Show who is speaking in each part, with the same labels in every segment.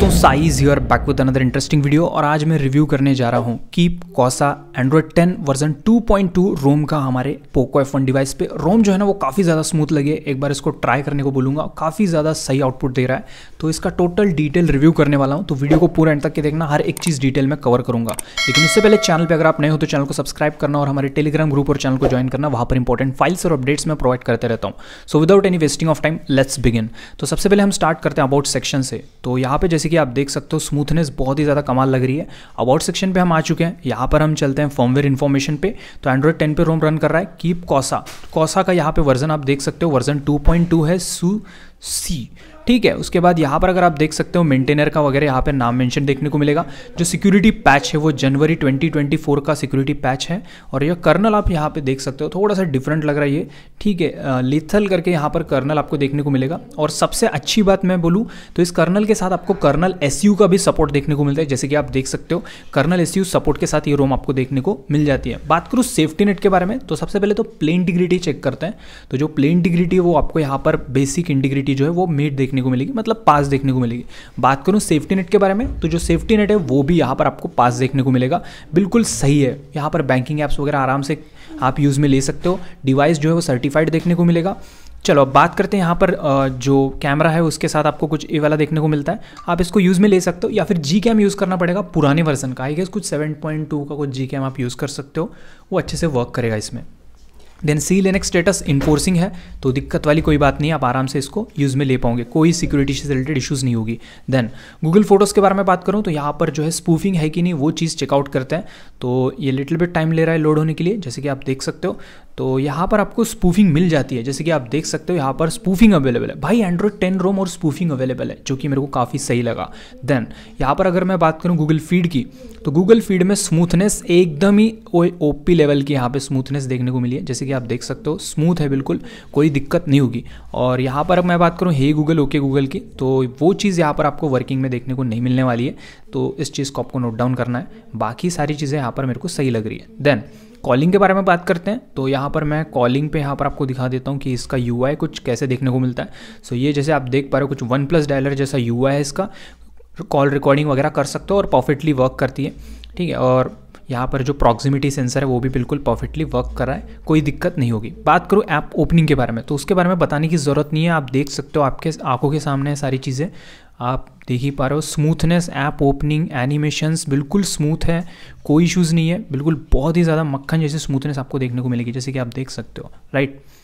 Speaker 1: दोस्तों साइज here back with another interesting video और आज मैं रिव्यू करने जा रहा हूँ कीप कौसा एंड्रॉयड 10 वर्जन 2.2 रोम का हमारे पोको एफ डिवाइस पे रोम जो है ना वो काफ़ी ज़्यादा स्मूथ लगे एक बार इसको ट्राई करने को बोलूँगा काफ़ी ज़्यादा सही आउटपुट दे रहा है तो इसका टोटल डिटेल रिव्यू करने वाला हूँ तो वीडियो को पूरा एंड तक के देखना हर एक चीज़ डिटेल में कवर करूँगा लेकिन इससे पहले चैनल पर अगर आप नए हो तो चैनल को सब्सक्राइब करना और हमारे टेलीग्राम ग्रुप और चैनल को ज्वाइन करना वहाँ पर इंपॉर्टेंट फाइल्स और अपडेट्स मैं प्रोवाइड करते रहता हूँ so without any wasting of time let's begin तो सबसे पहले हम स्टार्ट करते हैं अबाउट सेक्शन से तो यहाँ पे जैसे कि आप देख सकते हो स्मूथनेस बहुत ही ज़्यादा कमाल लग रही है अबाउट सेक्शन पे हम आ चुके हैं यहाँ पर हम चलते हैं फॉर्मवेयर इन्फॉर्मेशन पे तो एंड्रॉइड टेन पे रोम रन कर रहा है कीप कौसा कौसा का यहाँ पे वर्जन आप देख सकते हो वर्जन टू है सू सी ठीक है उसके बाद यहाँ पर अगर आप देख सकते हो मेंटेनर का वगैरह यहाँ पर नाम मेंशन देखने को मिलेगा जो सिक्योरिटी पैच है वो जनवरी 2024 का सिक्योरिटी पैच है और ये कर्नल आप यहाँ पे देख सकते हो थोड़ा सा डिफरेंट लग रहा है ये ठीक है लिथल करके यहाँ पर कर्नल आपको देखने को मिलेगा और सबसे अच्छी बात मैं बोलूँ तो इस कर्नल के साथ आपको कर्नल एस का भी सपोर्ट देखने को मिलता है जैसे कि आप देख सकते हो कर्नल एस सपोर्ट के साथ ये रोम आपको देखने को मिल जाती है बात करूँ सेफ्टी नेट के बारे में तो सबसे पहले तो प्लेन डिग्रिटी चेक करते हैं तो जो प्लेन डिग्रिटी है वो आपको यहाँ पर बेसिक इंडिग्रिटी क्वांटिटी जो है वो मेट देखने को मिलेगी मतलब पास देखने को मिलेगी बात करूँ सेफ्टी नेट के बारे में तो जो सेफ्टी नेट है वो भी यहाँ पर आपको पास देखने को मिलेगा बिल्कुल सही है यहाँ पर बैंकिंग ऐप्स वगैरह आराम से आप यूज़ में ले सकते हो डिवाइस जो है वो सर्टिफाइड देखने को मिलेगा चलो अब बात करते हैं यहाँ पर जो कैमरा है उसके साथ आपको कुछ ए वाला देखने को मिलता है आप इसको यूज़ में ले सकते हो या फिर जी कैम यूज़ करना पड़ेगा पुराने वर्जन का आई गेस कुछ 7.2 का कुछ जी कैम आप यूज़ कर सकते हो वो अच्छे से वर्क करेगा इसमें then SELinux status enforcing है तो दिक्कत वाली कोई बात नहीं आप आराम से इसको यूज़ में ले पाओगे कोई सिक्योरिटी से रिलेटेड इशूज़ नहीं होगी देन गूगल फोटोज़ के बारे में बात करूँ तो यहाँ पर जो है स्पूफिंग है कि नहीं वो चीज़ चेकआउट करते हैं तो ये लिटिल बिट टाइम ले रहा है लोड होने के लिए जैसे कि आप देख सकते हो तो यहाँ पर आपको स्पूफिंग मिल जाती है जैसे कि आप देख सकते हो यहाँ पर स्पूफिंग अवेलेबल है भाई एंड्रॉयड टेन रोम और स्पूफिंग अवेलेबल है जो कि मेरे को काफ़ी सही लगा देन यहाँ पर अगर मैं बात करूँ गूगल फीड की तो गूगल फीड में स्मूथनेस एकदम ही ओ पी लेवल की यहाँ पर स्मूथनेस देखने को मिली है जैसे कि आप देख सकते हो स्मूथ है बिल्कुल कोई दिक्कत नहीं होगी और यहाँ पर अब मैं बात करूँ हे गूगल ओके गूगल की तो वो चीज़ यहाँ पर आपको वर्किंग में देखने को नहीं मिलने वाली है तो इस चीज़ को आपको नोट डाउन करना है बाकी सारी चीज़ें यहाँ पर मेरे को सही लग रही है देन कॉलिंग के बारे में बात करते हैं तो यहाँ पर मैं कॉलिंग पे यहाँ पर आपको दिखा देता हूँ कि इसका यू कुछ कैसे देखने को मिलता है सो so, ये जैसे आप देख पा रहे हो कुछ वन प्लस डायलर जैसा यू है इसका कॉल रिकॉर्डिंग वगैरह कर सकते हो और परफेक्टली वर्क करती है ठीक है और यहाँ पर जो प्रॉक्सिमिटी सेंसर है वो भी बिल्कुल परफेक्टली वर्क कर रहा है कोई दिक्कत नहीं होगी बात करूँ ऐप ओपनिंग के बारे में तो उसके बारे में बताने की ज़रूरत नहीं है आप देख सकते हो आपके आंखों के सामने सारी चीज़ें आप देख ही पा रहे हो स्मूथनेस ऐप ओपनिंग एनिमेशंस बिल्कुल स्मूथ है कोई इश्यूज़ नहीं है बिल्कुल बहुत ही ज़्यादा मक्खन जैसी स्मूथनेस आपको देखने को मिलेगी जैसे कि आप देख सकते हो राइट right?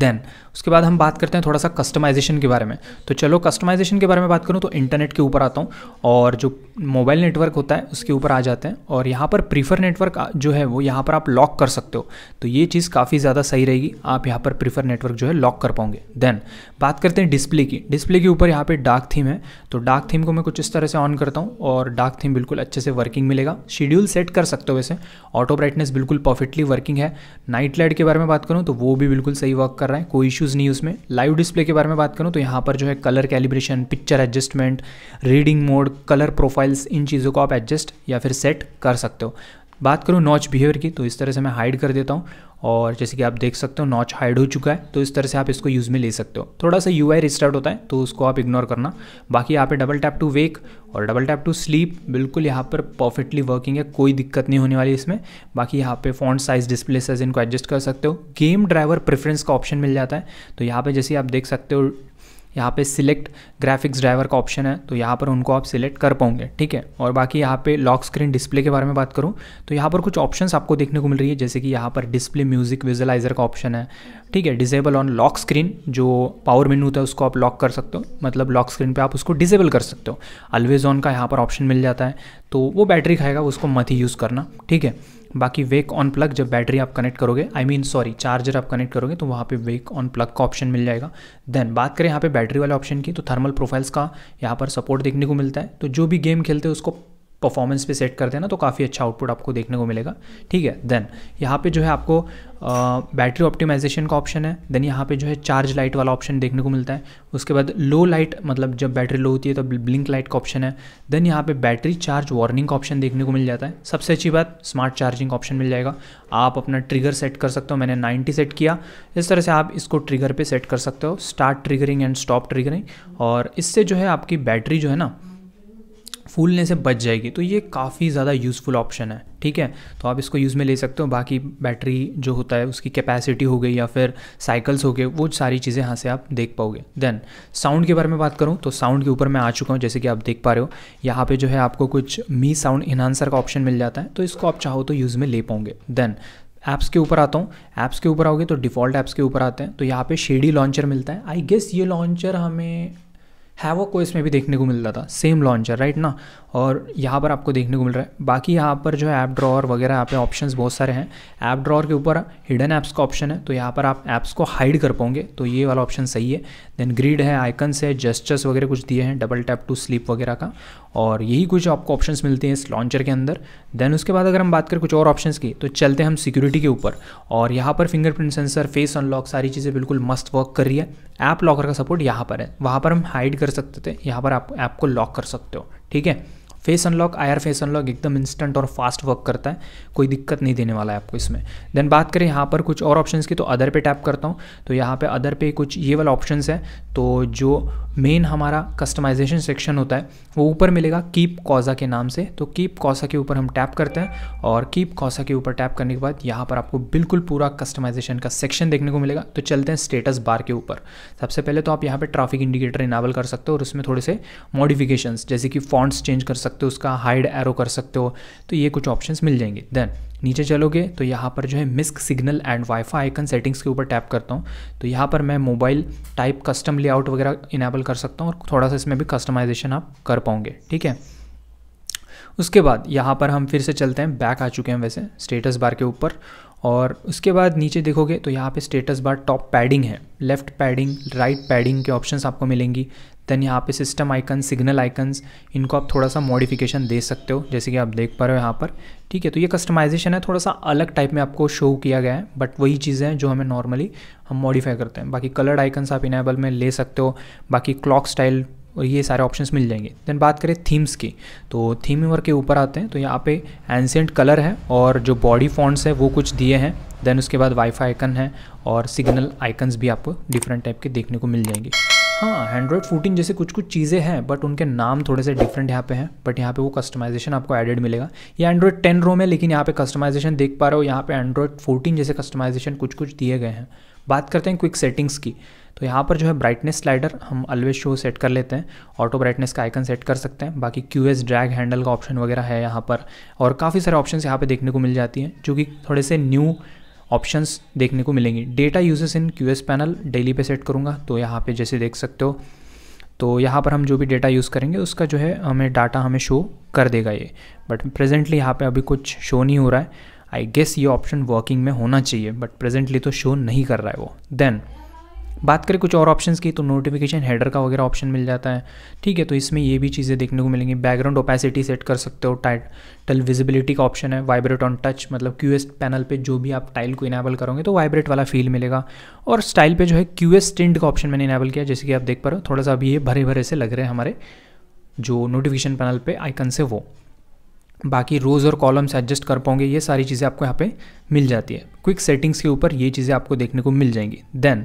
Speaker 1: देन उसके बाद हम बात करते हैं थोड़ा सा कस्टमाइजेशन के बारे में तो चलो कस्टमाइजेशन के बारे में बात करूँ तो इंटरनेट के ऊपर आता हूँ और जो मोबाइल नेटवर्क होता है उसके ऊपर आ जाते हैं और यहाँ पर प्रीफर नेटवर्क जो है वो यहाँ पर आप लॉक कर सकते हो तो ये चीज़ काफ़ी ज़्यादा सही रहेगी आप यहाँ पर प्रीफर नेटवर्क जो है लॉक कर पाओगे देन बात करते हैं डिस्प्ले की डिस्प्ले के ऊपर यहाँ पर डार्क थीम है तो डार्क थीम को मैं कुछ इस तरह से ऑन करता हूँ और डार्क थीम बिल्कुल अच्छे से वर्किंग मिलेगा शेड्यूल सेट कर सकते हो वैसे ऑटो ब्राइटनेस बिल्कुल परफेक्टली वर्किंग है नाइट लाइट के बारे में बात करूँ तो वो भी बिल्कुल सही वर्क कर रहा है कोई इश्यूज़ नहीं उसमें लाइव डिस्प्ले के बारे में बात करूँ तो यहाँ पर जो है colour calibration picture adjustment reading mode colour profiles इन चीज़ों को आप एडजस्ट या फिर सेट कर सकते हो बात करूँ नॉच बिहेवियर की तो इस तरह से मैं हाइड कर देता हूँ और जैसे कि आप देख सकते हो नॉच हाइड हो चुका है तो इस तरह से आप इसको यूज़ में ले सकते हो थोड़ा सा यू आई रिस्टार्ट होता है तो उसको आप इग्नोर करना बाकी यहाँ पे डबल टैप टू वेक और डबल टैप टू स्लीप बिल्कुल यहाँ पर परफेक्टली वर्किंग है कोई दिक्कत नहीं होने वाली इसमें बाकी यहाँ पे फॉन्ट साइज डिस्प्ले साइज इनको एडजस्ट कर सकते हो गेम ड्राइवर प्रेफरेंस का ऑप्शन मिल जाता है तो यहाँ पर जैसे आप देख सकते हो यहाँ पे सिलेक्ट ग्राफिक्स ड्राइवर का ऑप्शन है तो यहाँ पर उनको आप सिलेक्ट कर पाओगे ठीक है और बाकी यहाँ पे लॉक स्क्रीन डिस्प्ले के बारे में बात करूँ तो यहाँ पर कुछ ऑप्शन आपको देखने को मिल रही है जैसे कि यहाँ पर डिस्प्ले म्यूजिक विजुलाइजर का ऑप्शन है ठीक है डिजेबल ऑन लॉक स्क्रीन जो पावर मेनू होता है उसको आप लॉक कर सकते हो मतलब लॉक स्क्रीन पर आप उसको डिजेबल कर सकते हो अलवेज ऑन का यहाँ पर ऑप्शन मिल जाता है तो वो बैटरी खाएगा उसको मत ही यूज़ करना ठीक है बाकी वेक ऑन प्लग जब बैटरी आप कनेक्ट करोगे आई मीन सॉरी चार्जर आप कनेक्ट करोगे तो वहाँ पे वेक ऑन प्लग का ऑप्शन मिल जाएगा देन बात करें यहाँ पे बैटरी वाले ऑप्शन की तो थर्मल प्रोफाइल्स का यहाँ पर सपोर्ट देखने को मिलता है तो जो भी गेम खेलते हैं उसको परफॉर्मेंस पे सेट कर देना तो काफ़ी अच्छा आउटपुट आपको देखने को मिलेगा ठीक है देन यहाँ पे जो है आपको बैटरी ऑप्टिमाइजेशन का ऑप्शन है देन यहाँ पे जो है चार्ज लाइट वाला ऑप्शन देखने को मिलता है उसके बाद लो लाइट मतलब जब बैटरी लो होती है तो ब्लिंक लाइट का ऑप्शन है देन यहाँ पे बैटरी चार्ज वार्निंग का ऑप्शन देखने को मिल जाता है सबसे अच्छी बात स्मार्ट चार्जिंग का ऑप्शन मिल जाएगा आप अपना ट्रिगर सेट कर सकते हो मैंने 90 सेट किया इस तरह से आप इसको ट्रिगर पर सेट कर सकते हो start triggering and stop triggering और इससे जो है आपकी बैटरी जो है ना फूलने से बच जाएगी तो ये काफ़ी ज़्यादा यूज़फुल ऑप्शन है ठीक है तो आप इसको यूज़ में ले सकते हो बाकी बैटरी जो होता है उसकी कैपेसिटी हो गई या फिर साइकिल्स हो गए वो सारी चीज़ें यहाँ से आप देख पाओगे देन साउंड के बारे में बात करूँ तो साउंड के ऊपर मैं आ चुका हूँ जैसे कि आप देख पा रहे हो यहाँ पर जो है आपको कुछ मी साउंड इन्हांसर का ऑप्शन मिल जाता है तो इसको आप चाहो तो यूज़ में ले पाओगे देन ऐप्स के ऊपर आता हूँ ऐप्स के ऊपर आओगे तो डिफ़ॉल्ट ऐप्स के ऊपर आते हैं तो यहाँ पे शेडी लॉन्चर मिलता है आई गेस ये लॉन्चर हमें हैवो को इसमें भी देखने को मिल रहा था सेम लॉन्चर राइट ना और यहाँ पर आपको देखने को मिल रहा है बाकी यहाँ पर जो है ऐप ड्रॉर वगैरह यहाँ पे ऑप्शन बहुत सारे हैं ऐप ड्रॉर के ऊपर हिडन ऐप्स का ऑप्शन है तो यहाँ पर आप ऐप्स को हाइड कर पाओगे तो ये वाला ऑप्शन सही है देन ग्रीड है आइकन्स है जेस्टर्स वगैरह कुछ दिए हैं डबल टैप टू स्लीप वगैरह का और यही कुछ आपको ऑप्शंस मिलते हैं इस लॉन्चर के अंदर देन उसके बाद अगर हम बात करें कुछ और ऑप्शंस की तो चलते हैं हम सिक्योरिटी के ऊपर और यहाँ पर फिंगरप्रिंट सेंसर फेस अनलॉक सारी चीज़ें बिल्कुल मस्त वर्क कर रही है ऐप लॉकर का सपोर्ट यहाँ पर है वहाँ पर हम हाइड कर सकते थे यहाँ पर आप ऐप को लॉक कर सकते हो ठीक है फेस अनलॉक आयर फेस अनलॉक एकदम इंस्टेंट और फास्ट वर्क करता है कोई दिक्कत नहीं देने वाला है आपको इसमें देन बात करें यहाँ पर कुछ और ऑप्शंस की तो अदर पे टैप करता हूँ तो यहाँ पे अदर पे कुछ ये वाला ऑप्शंस है तो जो मेन हमारा कस्टमाइजेशन सेक्शन होता है वो ऊपर मिलेगा कीप कॉजा के नाम से तो कीप कॉसा के ऊपर हम टैप करते हैं और कीप कॉसा के ऊपर टैप करने के बाद यहाँ पर आपको बिल्कुल पूरा कस्टमाइजेशन का सेक्शन देखने को मिलेगा तो चलते हैं स्टेटस बार के ऊपर सबसे पहले तो आप यहाँ पर ट्रैफिक इंडिकेटर इनाबल कर सकते हो और उसमें थोड़े से मॉडिफिकेशन जैसे कि फॉन्ट्स चेंज कर सकते सकते हो उसका हाइड एरो कर सकते हो तो ये कुछ ऑप्शंस मिल जाएंगे देन नीचे चलोगे तो यहाँ पर जो है misc signal and wifi icon settings के ऊपर टैप करता हूँ तो यहाँ पर मैं मोबाइल टाइप कस्टम लेआउट वगैरह इनेबल कर सकता हूँ और थोड़ा सा इसमें भी कस्टमाइजेशन आप कर पाओगे ठीक है उसके बाद यहाँ पर हम फिर से चलते हैं बैक आ चुके हैं वैसे स्टेटस बार के ऊपर और उसके बाद नीचे देखोगे तो यहाँ पे स्टेटस बार टॉप पैडिंग है लेफ्ट पैडिंग राइट पैडिंग के ऑप्शंस आपको मिलेंगी देन यहाँ पे सिस्टम आइकन सिग्नल आइकन्स इनको आप थोड़ा सा मॉडिफिकेशन दे सकते हो जैसे कि आप देख पा रहे हो यहाँ पर ठीक है तो ये कस्टमाइजेशन है थोड़ा सा अलग टाइप में आपको शो किया गया है बट वही चीज़ें हैं जो हमें नॉर्मली हम मॉडिफाई करते हैं बाकी कलर्ड आइकन्स आप इनेबल में ले सकते हो बाकी क्लॉक स्टाइल और ये सारे ऑप्शंस मिल जाएंगे देन बात करें थीम्स की तो थीम वर्क के ऊपर आते हैं तो यहाँ पे एंसेंट कलर है और जो बॉडी फॉन्ट्स है वो कुछ दिए हैं देन उसके बाद वाईफाई आइकन है और सिग्नल आइकन्स भी आपको डिफरेंट टाइप के देखने को मिल जाएंगे हाँ एंड्रॉयड फोर्टीन जैसे कुछ कुछ चीज़ें हैं बट उनके नाम थोड़े से डिफरेंट यहाँ पे हैं बट यहाँ पे वो कस्टमाइजेशन आपको एडेड मिलेगा ये एंड्रॉयड टेन रो में लेकिन यहाँ पे कस्टमाइजेशन देख पा रहे हो यहाँ पे एंड्रॉयड फोर्टीन जैसे कस्टमाइजेशन कुछ कुछ दिए गए हैं बात करते हैं क्विक सेटिंग्स की तो यहाँ पर जो है ब्राइटनेस स्लाइडर हम अलवेज शो सेट कर लेते हैं ऑटो ब्राइटनेस का आइकन सेट कर सकते हैं बाकी क्यू एस ड्रैग हैंडल का ऑप्शन वगैरह है यहाँ पर और काफ़ी सारे ऑप्शन यहाँ पर देखने को मिल जाती हैं जो कि थोड़े से न्यू ऑप्शंस देखने को मिलेंगे data usage in Q S panel daily पे सेट करूँगा तो यहाँ पे जैसे देख सकते हो तो यहाँ पर हम जो भी डेटा यूज़ करेंगे उसका जो है हमें डाटा हमें शो कर देगा ये बट प्रेजेंटली यहाँ पे अभी कुछ शो नहीं हो रहा है आई गेस ये ऑप्शन वर्किंग में होना चाहिए बट प्रेजेंटली तो शो नहीं कर रहा है वो देन बात करें कुछ और ऑप्शंस की तो नोटिफिकेशन हेडर का वगैरह ऑप्शन मिल जाता है ठीक है तो इसमें ये भी चीज़ें देखने को मिलेंगी बैकग्राउंड ओपेसिटी सेट कर सकते हो टाइटल विजिबिलिटी का ऑप्शन है वाइब्रेट ऑन टच मतलब क्यू पैनल पे जो भी आप टाइल को इनेबल करोगे तो वाइब्रेट वाला फील मिलेगा और स्टाइल पे जो है क्यू एस टिंट का ऑप्शन मैंने इनेबल किया जैसे कि आप देख पा रहे हो थोड़ा सा अभी ये भरे भरे से लग रहे हैं हमारे जो नोटिफिकेशन पैनल पे आइकन से वो बाकी रोज़ और कॉलम्स एडजस्ट कर पाओगे ये सारी चीज़ें आपको यहाँ पे मिल जाती है क्विक सेटिंग्स के ऊपर ये चीज़ें आपको देखने को मिल जाएंगी देन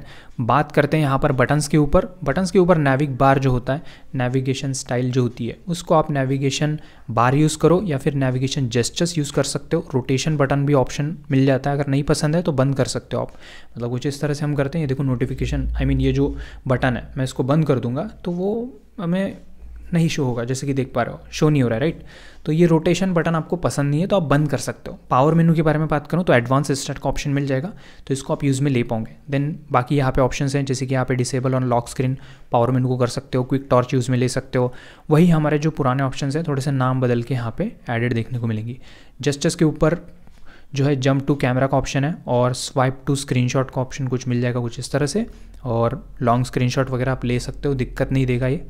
Speaker 1: बात करते हैं यहाँ पर बटन्स के ऊपर बटन्स के ऊपर नेविग बार जो होता है नेविगेशन स्टाइल जो होती है उसको आप नेविगेशन बार यूज़ करो या फिर नेविगेशन जेस्टर्स यूज़ कर सकते हो रोटेशन बटन भी ऑप्शन मिल जाता है अगर नहीं पसंद है तो बंद कर सकते हो आप मतलब कुछ इस तरह से हम करते हैं ये देखो नोटिफिकेशन आई मीन ये जो बटन है मैं इसको बंद कर दूंगा तो वो हमें नहीं शो होगा जैसे कि देख पा रहे हो शो नहीं हो रहा है राइट right? तो ये रोटेशन बटन आपको पसंद नहीं है तो आप बंद कर सकते हो पावर मेनू के बारे में बात करूँ तो एडवांस स्टार्ट का ऑप्शन मिल जाएगा तो इसको आप यूज़ में ले पाओगे देन बाकी यहाँ पे ऑप्शंस हैं जैसे कि यहाँ पे disable on lock screen power menu को कर सकते हो क्विक टॉर्च यूज़ में ले सकते हो वही हमारे जो पुराने ऑप्शन हैं थोड़े से नाम बदल के यहाँ पे एडेड देखने को मिलेंगी जस्टिस के ऊपर जो है जंप टू कैमरा का ऑप्शन है और स्वाइप टू स्क्रीनशॉट का ऑप्शन कुछ मिल जाएगा कुछ इस तरह से और लॉन्ग स्क्रीनशॉट वगैरह आप ले सकते हो दिक्कत नहीं देगा ये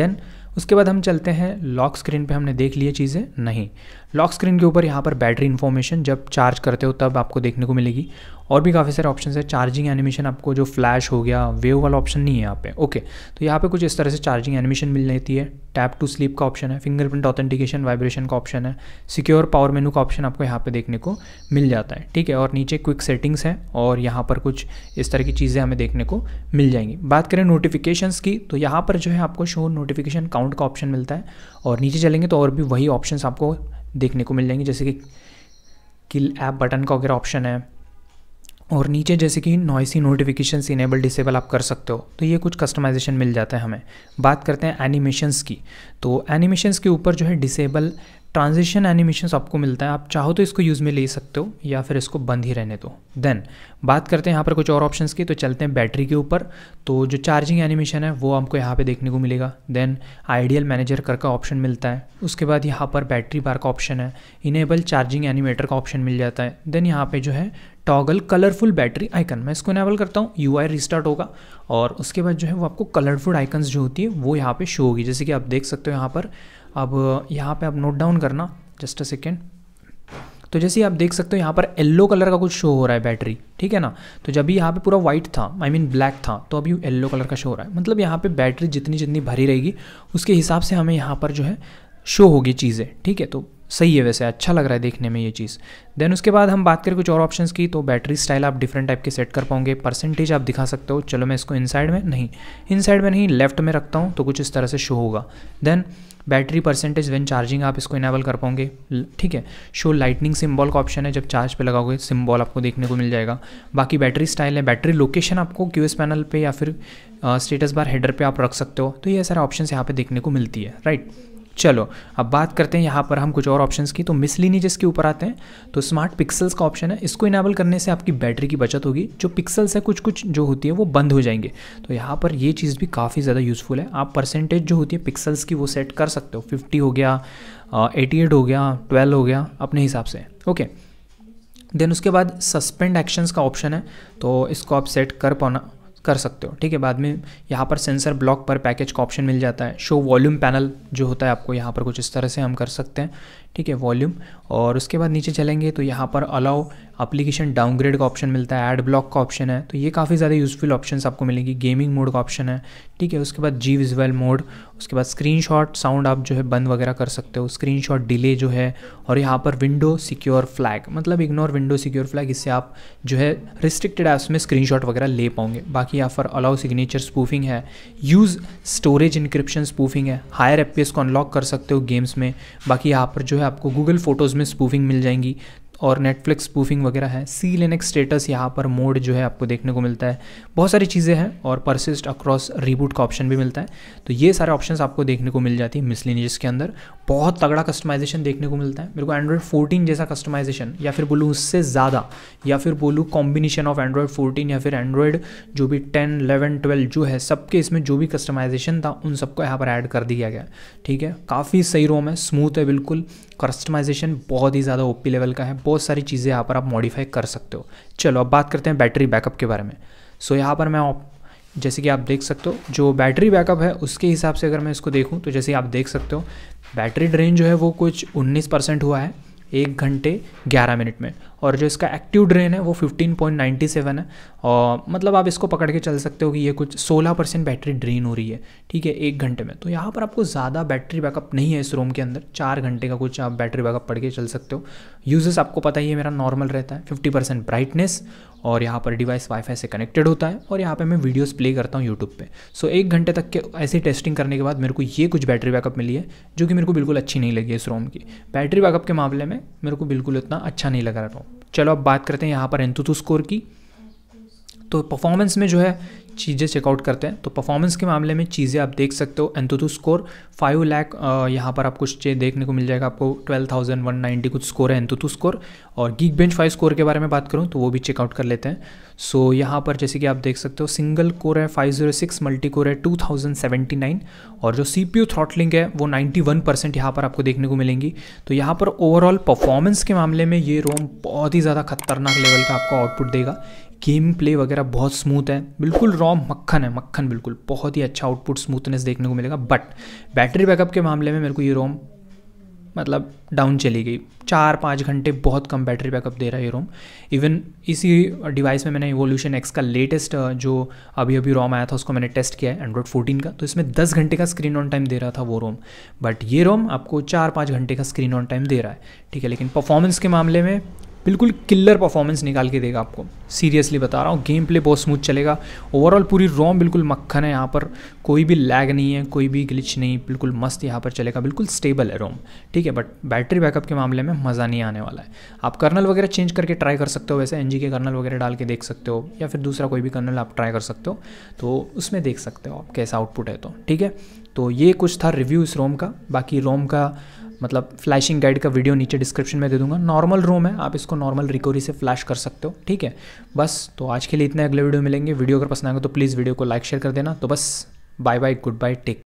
Speaker 1: देन उसके बाद हम चलते हैं लॉक स्क्रीन पे हमने देख लिए चीज़ें नहीं लॉक स्क्रीन के ऊपर यहाँ पर बैटरी इन्फॉर्मेशन जब चार्ज करते हो तब आपको देखने को मिलेगी और भी काफ़ी सारे ऑप्शन है चार्जिंग एनिमेशन आपको जो फ्लैश हो गया वेव वाला ऑप्शन नहीं है यहाँ पे ओके तो यहाँ पे कुछ इस तरह से चार्जिंग एनिमेशन मिल जाती है टैप टू स्लीप का ऑप्शन है फिंगरप्रिंट ऑथेंटिकेशन वाइब्रेशन का ऑप्शन है सिक्योर पावर मेनू का ऑप्शन आपको यहाँ पे देखने को मिल जाता है ठीक है और नीचे क्विक सेटिंग्स हैं और यहाँ पर कुछ इस तरह की चीज़ें हमें देखने को मिल जाएंगी बात करें नोटिफिकेशन की तो यहाँ पर जो है आपको शो नोटिफिकेशन काउंट का ऑप्शन मिलता है और नीचे चलेंगे तो और भी वही ऑप्शन आपको देखने को मिल जाएंगे जैसे कि किल ऐप बटन का वगैरह ऑप्शन है और नीचे जैसे कि नॉइसी नोटिफिकेशन इनेबल डिसेबल आप कर सकते हो तो ये कुछ कस्टमाइजेशन मिल जाता है हमें बात करते हैं एनिमेशंस की तो एनिमेशंस के ऊपर जो है डिसेबल ट्रांजिशन एनिमेशन आपको मिलता है आप चाहो तो इसको यूज़ में ले सकते हो या फिर इसको बंद ही रहने दो देन बात करते हैं यहाँ पर कुछ और ऑप्शंस की तो चलते हैं बैटरी के ऊपर तो जो चार्जिंग एनिमेशन है वो आपको यहाँ पे देखने को मिलेगा देन आइडियल मैनेजर कर का ऑप्शन मिलता है उसके बाद यहाँ पर बैटरी बार का ऑप्शन है इनेबल चार्जिंग एनिमेटर का ऑप्शन मिल जाता है देन यहाँ पर जो है टॉगल कलरफुल बैटरी आइकन मैं इसको इनेबल करता हूँ यू आई रिस्टार्ट होगा और उसके बाद जो है वो आपको कलरफुल आइकन्स जो होती है वो यहाँ पे शो होगी जैसे कि आप देख सकते हो यहाँ पर अब यहाँ पे आप नोट डाउन करना जस्ट अ सेकेंड तो जैसे आप देख सकते हो यहाँ पर येल्लो कलर का कुछ शो हो रहा है बैटरी ठीक है ना तो जब भी यहाँ पे पूरा वाइट था I I mean mean black था तो अभी येल्लो कलर का शो हो रहा है मतलब यहाँ पे बैटरी जितनी जितनी भरी रहेगी उसके हिसाब से हमें यहाँ पर जो है शो होगी चीज़ें ठीक है तो सही है वैसे अच्छा लग रहा है देखने में ये चीज़ देन उसके बाद हम बात करें कुछ और ऑप्शंस की तो बैटरी स्टाइल आप डिफरेंट टाइप के सेट कर पाओगे परसेंटेज आप दिखा सकते हो चलो मैं इसको इनसाइड में नहीं इनसाइड में नहीं लेफ्ट में रखता हूँ तो कुछ इस तरह से शो होगा then battery percentage when charging आप इसको इनेबल कर पाओगे ठीक है शो लाइटनिंग सिम्बॉल का ऑप्शन है जब चार्ज पे लगाओगे सिम्बॉल आपको देखने को मिल जाएगा बाकी बैटरी स्टाइल है बैटरी लोकेशन आपको क्यू पैनल पे या फिर स्टेटस बार हेडर पे आप रख सकते हो तो ये सारे ऑप्शन यहाँ पे देखने को मिलती है राइट right? चलो अब बात करते हैं यहाँ पर हम कुछ और ऑप्शंस की तो मिसलिनी जिसके ऊपर आते हैं तो स्मार्ट पिक्सल्स का ऑप्शन है इसको इनेबल करने से आपकी बैटरी की बचत होगी जो पिक्सल्स है कुछ कुछ जो होती है वो बंद हो जाएंगे तो यहाँ पर ये चीज़ भी काफ़ी ज़्यादा यूज़फुल है आप परसेंटेज जो होती है पिक्सल्स की वो सेट कर सकते हो फिफ्टी हो गया एटी एट हो गया ट्वेल्व हो गया अपने हिसाब से ओके देन उसके बाद सस्पेंड एक्शंस का ऑप्शन है तो इसको आप सेट कर पाना कर सकते हो ठीक है बाद में यहाँ पर सेंसर ब्लॉक पर पैकेज का ऑप्शन मिल जाता है शो वॉल्यूम पैनल जो होता है आपको यहाँ पर कुछ इस तरह से हम कर सकते हैं ठीक है वॉल्यूम और उसके बाद नीचे चलेंगे तो यहाँ पर अलाउ अप्लीकेशन डाउनग्रेड का ऑप्शन मिलता है एड ब्लॉक का ऑप्शन है तो ये काफ़ी ज़्यादा यूजफुल ऑप्शन आपको मिलेंगी गेमिंग मोड का ऑप्शन है ठीक है उसके बाद जी विजुअल मोड उसके बाद स्क्रीन साउंड आप जो है बंद वगैरह कर सकते हो स्क्रीन डिले जो है और यहाँ पर विंडो सिक्योर फ्लैग मतलब इग्नोर विंडो सिक्योर फ्लैग इससे आप जो है रिस्ट्रिक्टेड ऐप्स में स्क्रीन वगैरह ले पाओगे बाकी यहाँ पर अलाउ सिग्नेचर स्पूफिंग है यूज़ स्टोरेज इंक्रिप्शन स्पूफिंग है हायर एप को अनलॉक कर सकते हो गेम्स में बाकी यहाँ पर जो है आपको गूगल फोटोज़ में स्पूफिंग मिल जाएंगी और नेटफ्लिक्स स्पूफिंग वगैरह है सी लिनक्स स्टेटस यहाँ पर मोड जो है आपको देखने को मिलता है बहुत सारी चीज़ें हैं और परसिस्ट अक्रॉस रिबूट का ऑप्शन भी मिलता है तो ये सारे ऑप्शंस आपको देखने को मिल जाती है मिसलिनियस के अंदर बहुत तगड़ा कस्टमाइजेशन देखने को मिलता है मेरे को एंड्रॉयड फोर्टीन जैसा कस्टमाइजेशन या फिर बोलूँ उससे ज़्यादा या फिर बोलूँ कॉम्बिनेशन ऑफ एंड्रॉयड फोर्टीन या फिर एंड्रॉयड जो भी टेन इलेवन ट्वेल्व जो है सबके इसमें जो भी कस्टमाइजेशन था उन सबको यहाँ पर ऐड कर दिया गया ठीक है काफ़ी सही रोम है स्मूथ है बिल्कुल कस्टमाइजेशन बहुत ही ज़्यादा ओपी लेवल का है बहुत सारी चीज़ें यहाँ पर आप मॉडिफाई कर सकते हो चलो अब बात करते हैं बैटरी बैकअप के बारे में सो so, यहाँ पर मैं जैसे कि आप देख सकते हो जो बैटरी बैकअप है उसके हिसाब से अगर मैं इसको देखूँ तो जैसे आप देख सकते हो बैटरी ड्रेन जो है वो कुछ 19 परसेंट हुआ है एक घंटे 11 मिनट में और जो इसका एक्टिव ड्रेन है वो 15.97 है और मतलब आप इसको पकड़ के चल सकते हो कि ये कुछ 16 परसेंट बैटरी ड्रेन हो रही है ठीक है एक घंटे में तो यहाँ पर आपको ज़्यादा बैटरी बैकअप नहीं है इस रोम के अंदर चार घंटे का कुछ आप बैटरी बैकअप पढ़ के चल सकते हो यूजेस आपको पता ही है मेरा नॉर्मल रहता है फिफ्टी परसेंट ब्राइटनेस और यहाँ पर डिवाइस वाईफाई से कनेक्टेड होता है और यहाँ पे मैं वीडियोस प्ले करता हूँ यूट्यूब पे सो so, एक घंटे तक के ऐसी टेस्टिंग करने के बाद मेरे को ये कुछ बैटरी बैकअप मिली है जो कि मेरे को बिल्कुल अच्छी नहीं लगी इस रोम की बैटरी बैकअप के मामले में मेरे को बिल्कुल इतना अच्छा नहीं लगा रहा रोम चलो अब बात करते हैं यहाँ पर एंतुतु स्कोर की तो परफॉर्मेंस में जो है चीज़ें चेकआउट करते हैं तो परफॉर्मेंस के मामले में चीज़ें आप देख सकते हो एंतुतु स्कोर फाइव लैक यहाँ पर आपको देखने को मिल जाएगा आपको ट्वेल्व थाउजेंड वन नाइन्टी कुछ स्कोर है एंतुतु स्कोर और गीक बेंच फाइव स्कोर के बारे में बात करूँ तो वो भी चेकआउट कर लेते हैं सो so, यहाँ पर जैसे कि आप देख सकते हो सिंगल कोर है five zero six multi core है टू थाउजेंड सेवेंटी नाइन और जो सी पी यू थ्रॉटलिंग है वो नाइन्टी वन परसेंट यहाँ पर आपको देखने को मिलेंगी तो यहाँ पर ओवरऑल परफॉर्मेंस के मामले में ये रोम बहुत ही ज़्यादा खतरनाक लेवल का आपको आउटपुट देगा गेम प्ले वगैरह बहुत स्मूथ है बिल्कुल रॉम मक्खन है मक्खन बिल्कुल बहुत ही अच्छा आउटपुट स्मूथनेस देखने को मिलेगा बट बैटरी बैकअप के मामले में मेरे को ये रोम मतलब डाउन चली गई चार पाँच घंटे बहुत कम बैटरी बैकअप दे रहा है ये रोम इवन इसी डिवाइस में मैंने इवोल्यूशन एक्स का लेटेस्ट जो अभी अभी रोम आया था उसको मैंने टेस्ट किया है एंड्रॉयड फोर्टीन का तो इसमें दस घंटे का स्क्रीन ऑन टाइम दे रहा था वो रोम बट ये रोम आपको चार पाँच घंटे का स्क्रीन ऑन टाइम दे रहा है ठीक है लेकिन परफॉर्मेंस के मामले में बिल्कुल किलर परफॉर्मेंस निकाल के देगा आपको सीरियसली बता रहा हूँ गेम प्ले बहुत स्मूथ चलेगा ओवरऑल पूरी रोम बिल्कुल मक्खन है यहाँ पर कोई भी लैग नहीं है कोई भी ग्लिच नहीं बिल्कुल मस्त यहाँ पर चलेगा बिल्कुल स्टेबल है रोम ठीक है बट बैटरी बैकअप के मामले में मज़ा नहीं आने वाला है आप कर्नल वगैरह चेंज करके ट्राई कर सकते हो वैसे एन के कर्नल वगैरह डाल के देख सकते हो या फिर दूसरा कोई भी कर्नल आप ट्राई कर सकते हो तो उसमें देख सकते हो आप कैसा आउटपुट है तो ठीक है तो ये कुछ था रिव्यू इस रोम का बाकी रोम का मतलब फ्लैशिंग गाइड का वीडियो नीचे डिस्क्रिप्शन में दे दूंगा नॉर्मल रोम है आप इसको नॉर्मल रिकवरी से फ्लैश कर सकते हो ठीक है बस तो आज के लिए इतने अगले वीडियो मिलेंगे वीडियो अगर पसंद आएगा तो प्लीज़ वीडियो को लाइक शेयर कर देना तो बस bye bye goodbye take